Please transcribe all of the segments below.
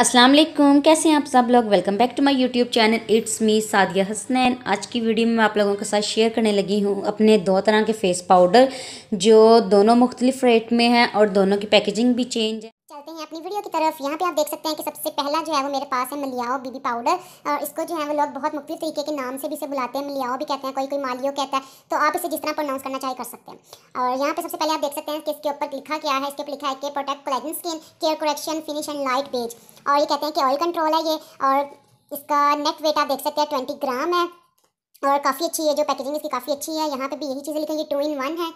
अस्सलाम वालेकुम कैसे हैं आप सब लोग welcome back to my YouTube channel it's me Sadia Hasnain आज की वीडियो में आप लोगों के साथ शेयर करने लगी हूँ अपने दो तरह के फेस पाउडर जो दोनों मुख्तलिफ रेट में हैं और दोनों की पैकेजिंग भी चेंज है करते हैं अपनी वीडियो की तरफ यहाँ पे आप देख सकते हैं कि सबसे पहला जो है वो मेरे पास है मलियाओ बीबी पाउडर और इसको जो है वो लोग बहुत मुख्तु तरीके के नाम से भी इसे बुलाते हैं मलियाओ भी कहते हैं कोई कोई मालियो कहता है तो आप इसे जिस तरह प्रोनाउंस करना चाहिए कर सकते हैं और यहाँ पे सबसे पहले आप देख सकते हैं कि इसके ऊपर लिखा क्या है इसके ऊपर लिखा है कि protect collagen skin care correction finish and light beige और ये कहते हैं कि ऑयल कंट्रोल है ये और इसका नेट वेट आप देख सकते हैं ट्वेंटी ग्राम है और काफ़ी अच्छी है जो पैकेजिंग इसकी काफ़ी अच्छी है यहाँ पे भी यही चीज़ें लिखी है टू इन वन है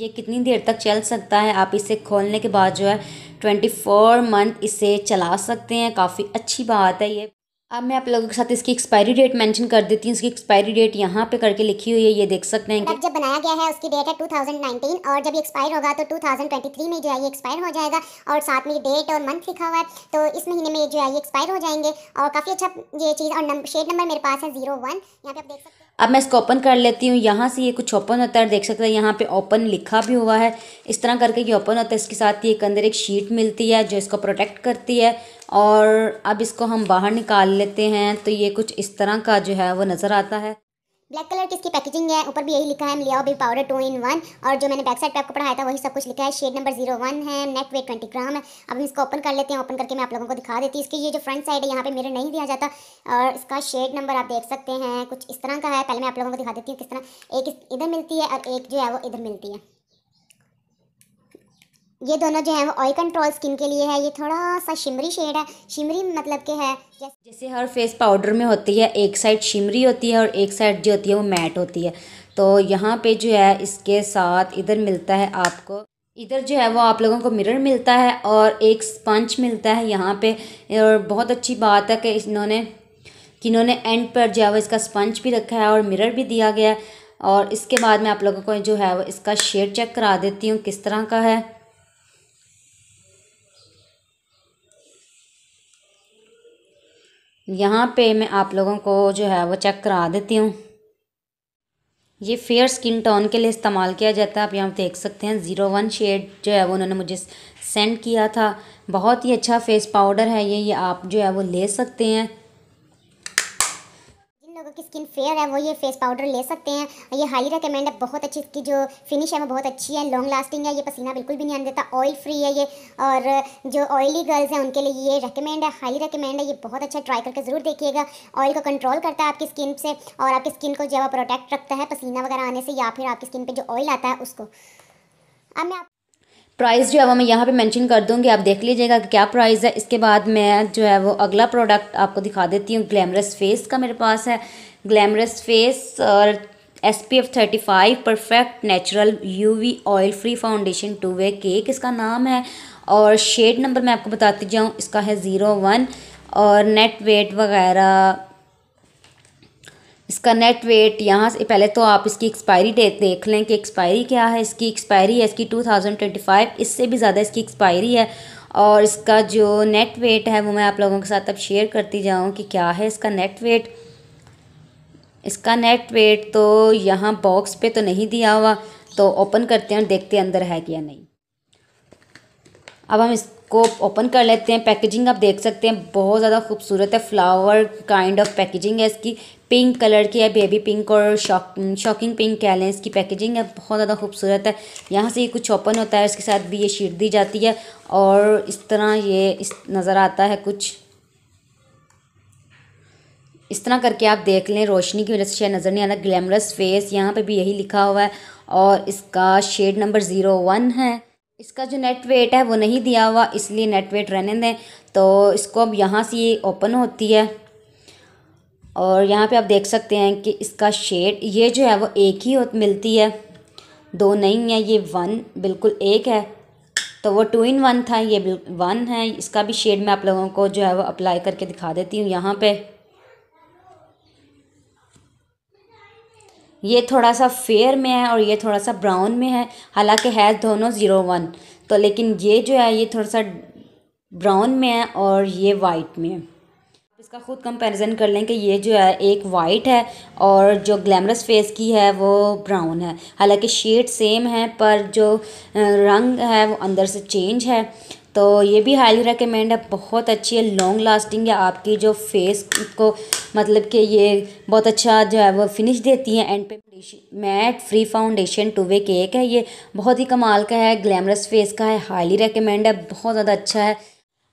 ये कितनी देर तक चल सकता है आप इसे खोलने के बाद जो है ट्वेंटी फोर मंथ इसे चला सकते हैं काफ़ी अच्छी बात है ये अब मैं आप लोगों के साथ इसकी एक्सपायरी डेट मेंशन कर देती हूँ इसकी एक्सपायरी डेट यहाँ पे करके लिखी हुई है ये देख सकते हैं कि जब बनाया गया है उसकी डेट है 2019 और जब एक्सपायर होगा तो 2023 में जो है ये एक्सपायर हो जाएगा और साथ में डेट और मंथ लिखा हुआ है तो इस महीने में जो है ये एक्सपायर हो जाएंगे और काफ़ी अच्छा ये चीज़ और शेड नंबर मेरे पास है जीरो यहाँ पे आप देख सकते हैं अब मैं इसको ओपन कर लेती हूँ यहाँ से ये कुछ ओपन होता है देख सकते हैं यहाँ पे ओपन लिखा भी हुआ है इस तरह करके ये ओपन होता है इसके साथ ही एक अंदर एक शीट मिलती है जो इसको प्रोटेक्ट करती है और अब इसको हम बाहर निकाल लेते हैं तो ये कुछ इस तरह का जो है वो नज़र आता है ब्लैक कलर की इसकी पैकेजिंग है ऊपर भी यही लिखा है लियाओ भी पाउडर टू इन वन और जो मैंने बैक साइड पे आपको पढ़ाया था वही सब कुछ लिखा है शेड नंबर जीरो वन है नेट वेट ट्वेंटी ग्राम है अब हम इसको ओपन कर लेते हैं ओपन करके मैं आप लोगों को दिखा देती हूँ इसकी ये जो फ्रंट साइड है यहाँ पे मेरे नहीं दिया जाता और इसका शेड नंबर आप देख सकते हैं कुछ इस तरह का है पहले मैं आप लोगों को दिखा देती हूँ किस तरह एक इधर मिलती है और एक जो है वो इधर मिलती है ये दोनों जो है वो ऑयल कंट्रोल स्किन के लिए है ये थोड़ा सा शिमरी शेड है शिमरी मतलब के है जैसे हर फेस पाउडर में होती है एक साइड शिमरी होती है और एक साइड जो होती है वो मैट होती है तो यहाँ पे जो है इसके साथ इधर मिलता है आपको इधर जो है वो आप लोगों को मिरर मिलता है और एक स्पंच मिलता है यहाँ पे और बहुत अच्छी बात है कि इन्होंने कि इन्होंने एंड पर जो है वो इसका स्पंच भी रखा है और मिरर भी दिया गया है और इसके बाद मैं आप लोगों को जो है वो इसका शेड चेक करा देती हूँ किस तरह का है यहाँ पे मैं आप लोगों को जो है वो चेक करा देती हूँ ये फेयर स्किन टोन के लिए इस्तेमाल किया जाता है आप यहाँ देख सकते हैं ज़ीरो वन शेड जो है वो उन्होंने मुझे सेंड किया था बहुत ही अच्छा फेस पाउडर है ये ये आप जो है वो ले सकते हैं की स्किन फेयर है वो ये फेस पाउडर ले सकते हैं ये हाईली रिकमेंड है बहुत अच्छी इसकी जो फिनिश है वो बहुत अच्छी है लॉन्ग लास्टिंग है ये पसीना बिल्कुल भी नहीं आने देता ऑयल फ्री है ये और जो ऑयली गर्ल्स हैं उनके लिए ये रिकमेंड है हाईली रिकमेंड है ये बहुत अच्छा ट्राई करके ज़रूर देखिएगा ऑयल को कंट्रोल करता है आपकी स्किन से और आपकी स्किन को जो है प्रोटेक्ट रखता है पसीना वगैरह आने से या फिर आपकी स्किन पर जो ऑयल आता है उसको अब मैं आप प्राइस जो है वो मैं यहाँ पे मेंशन कर दूँगी आप देख लीजिएगा कि क्या प्राइस है इसके बाद मैं जो है वो अगला प्रोडक्ट आपको दिखा देती हूँ ग्लैमरस फेस का मेरे पास है ग्लैमरस फेस और S P F thirty five perfect natural U V oil free foundation two way cake इसका नाम है और शेड नंबर मैं आपको बताती जाऊँ इसका है ज़ीरो वन और नेट वेट वगैरह इसका नेट वेट यहाँ से पहले तो आप इसकी एक्सपायरी डेट देख लें कि एक्सपायरी क्या है इसकी एक्सपायरी है इसकी टू थाउजेंड ट्वेंटी फाइव इससे भी ज़्यादा इसकी एक्सपायरी है और इसका जो नेट वेट है वो मैं आप लोगों के साथ अब शेयर करती जाऊँ कि क्या है इसका नेट वेट इसका नेट वेट तो यहाँ बॉक्स पे तो नहीं दिया हुआ तो ओपन करते हैं और देखते हैं अंदर है कि या नहीं अब हम इसको ओपन कर लेते हैं पैकेजिंग आप देख सकते हैं बहुत ज़्यादा खूबसूरत है फ्लावर काइंड ऑफ पैकेजिंग है इसकी पिंक कलर की है बेबी पिंक और शॉक शॉकिंग पिंक कह लें इसकी पैकेजिंग है बहुत ज़्यादा खूबसूरत है यहाँ से ये कुछ ओपन होता है इसके साथ भी ये शीट दी जाती है और इस तरह ये इस नज़र आता है कुछ इस तरह करके आप देख लें रोशनी की वजह से शायद नज़र नहीं आ रहा ग्लैमरस फेस यहाँ पे भी यही लिखा हुआ है और इसका शेड नंबर ज़ीरो वन है इसका जो नेट वेट है वो नहीं दिया हुआ इसलिए नेट वेट रहने दें तो इसको अब यहाँ से ये ओपन होती है और यहाँ पे आप देख सकते हैं कि इसका शेड ये जो है वो एक ही मिलती है दो नहीं है ये वन बिल्कुल एक है तो वो टू इन वन था ये वन है इसका भी शेड मैं आप लोगों को जो है वो अप्लाई करके दिखा देती हूँ यहाँ पे ये थोड़ा सा फेयर में है और ये थोड़ा सा ब्राउन में है हालांकि है दोनों ज़ीरो वन तो लेकिन ये जो है ये थोड़ा सा ब्राउन में है और ये वाइट में है इसका ख़ुद कंपैरिजन कर लें कि ये जो है एक वाइट है और जो ग्लैमरस फेस की है वो ब्राउन है हालांकि शेड सेम है पर जो रंग है वो अंदर से चेंज है तो ये भी हाईली रिकमेंड है बहुत अच्छी है लॉन्ग लास्टिंग है आपकी जो फेस को मतलब कि ये बहुत अच्छा जो है वो फिनिश देती है एंड पे matte free foundation two way cake है ये बहुत ही कमाल का है ग्लैमरस फेस का है हाईली रिकमेंड है बहुत ज़्यादा अच्छा है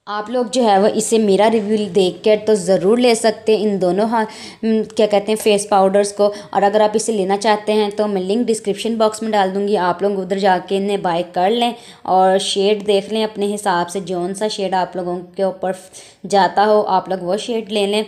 आप लोग जो है वो इसे मेरा रिव्यू देख कर तो ज़रूर ले सकते हैं इन दोनों हाँ क्या कहते हैं फेस पाउडर्स को और अगर आप इसे लेना चाहते हैं तो मैं लिंक डिस्क्रिप्शन बॉक्स में डाल दूँगी आप लोग उधर जाके इन्हें बाय कर लें और शेड देख लें अपने हिसाब से जौन सा शेड आप लोगों के ऊपर जाता हो आप लोग वो शेड ले लें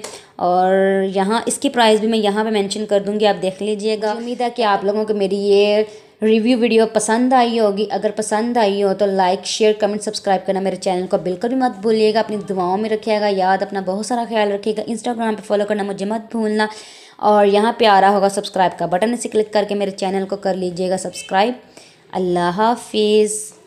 और यहाँ इसकी प्राइस भी मैं यहाँ पर मैंशन कर दूँगी आप देख लीजिएगा उम्मीद है कि आप लोगों को मेरी ये रिव्यू वीडियो पसंद आई होगी अगर पसंद आई हो तो लाइक शेयर कमेंट सब्सक्राइब करना मेरे चैनल को बिल्कुल भी मत भूलिएगा अपनी दुआओं में रखिएगा याद अपना बहुत सारा ख्याल रखिएगा इंस्टाग्राम पर फॉलो करना मुझे मत भूलना और यहाँ पर आ रहा होगा सब्सक्राइब का बटन इसे क्लिक करके मेरे चैनल को कर लीजिएगा सब्सक्राइब अल्लाह हाफिज़